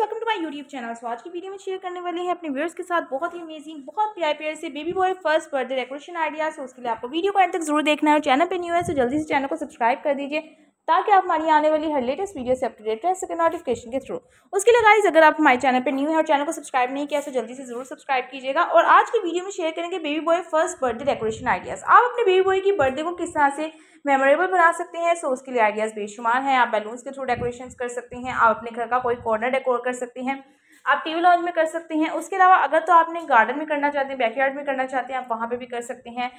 welcome to my YouTube channel so आज की video में शेयर करने वाले हैं अपने व्यवर्स के साथ बहुत ही अमेजिंग बहुत प्यार प्यार से baby boy first birthday decoration idea so उसके लिए आपको वीडियो को एंड तक जरूर देखना है और चैनल पे न्यू है तो जल्दी से चैनल को सब्सक्राइब कर दीजिए ताकि आप हमारी आने वाली हर लेटेस्ट वीडियो से अपडेट रह सके नोटिफिकेशन के थ्रू उसके लिए गाइज अगर आप हमारे चैनल पर न्यू है और चैनल को सब्सक्राइब नहीं किया तो जल्दी से जरूर सब्सक्राइब कीजिएगा और आज की वीडियो में शेयर करेंगे baby boy first birthday decoration ideas आप अपने बेबी बॉय की बर्थडे को किस तरह से मेमोरेबल बना सकते हैं सो उसके लिए आइडियाज़ बेशुमार हैं आप बैलून्स के थ्रू डेकोरेशन कर सकते हैं आप अपने घर का कोई कॉर्नर डेकोर कर सकते हैं आप टी वी लॉन्च में कर सकते हैं उसके अलावा अगर तो आपने गार्डन में करना चाहते हैं बैकयार्ड में करना चाहते हैं आप वहाँ पर भी कर सकते हैं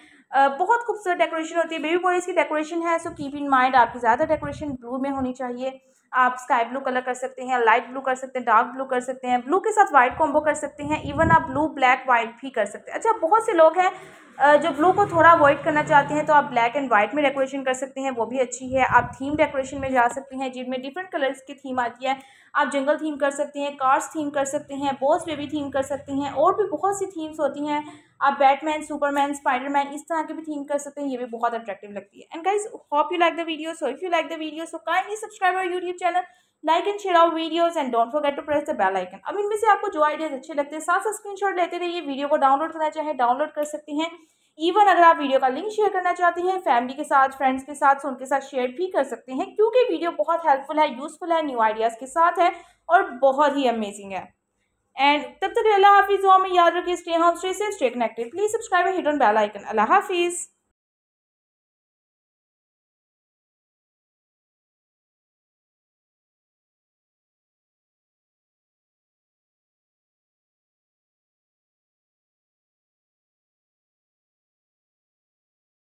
बहुत खूबसूरत डेकोरेशन होती है बेबी बॉयज़ की डेकोरेशन है सो कीप इन माइंड आपकी ज़्यादा डेकोरेशन ब्लू में होनी चाहिए आप स्काई ब्लू कलर कर सकते हैं लाइट ब्लू कर सकते हैं डार्क ब्लू कर सकते हैं ब्लू के साथ व्हाइट कॉम्बो कर सकते हैं इवन आप ब्लू ब्लैक व्हाइट भी कर सकते हैं अच्छा बहुत से लोग हैं जो ब्लू को थोड़ा अवॉइड करना चाहते हैं तो आप ब्लैक एंड वाइट में डेकोरेशन कर सकते हैं वो भी अच्छी है आप थीम डेकोरेशन में जा सकते हैं जिनमें डिफरेंट कलर्स की थीम आती है आप जंगल थीम कर सकते हैं कार्स थीम कर सकते हैं बॉस बेबी थीम कर सकते हैं और भी बहुत सी थीम्स होती हैं आप बैटमैन सुपरमैन स्पाइडरमैन इस तरह के भी थीम कर सकते हैं ये भी बहुत अट्रैक्टिव लगती है and guys hope you like the video so if you like the video so kindly subscribe our YouTube channel like and share our videos and don't forget to press the bell icon अब इनमें से आपको जो ideas अच्छे लगते हैं साथ साथ स्क्रीनशॉट लेते रहिए वीडियो को डाउनलोड करना चाहे डाउनलोड कर सकते हैं इवन अगर आप वीडियो का लिंक शेयर करना चाहते हैं फैमिली के साथ फ्रेंड्स के साथ उनके साथ शेयर भी कर सकते हैं क्योंकि वीडियो बहुत हेल्पफुल है यूज़फुल है न्यू आइडियाज़ के साथ है और बहुत ही अमेजिंग है एंड तब तक अल्लाह हाफिज़ हमें याद रखिए stay home stay safe stay connected please subscribe hit on bell icon अल्लाह हाफिज़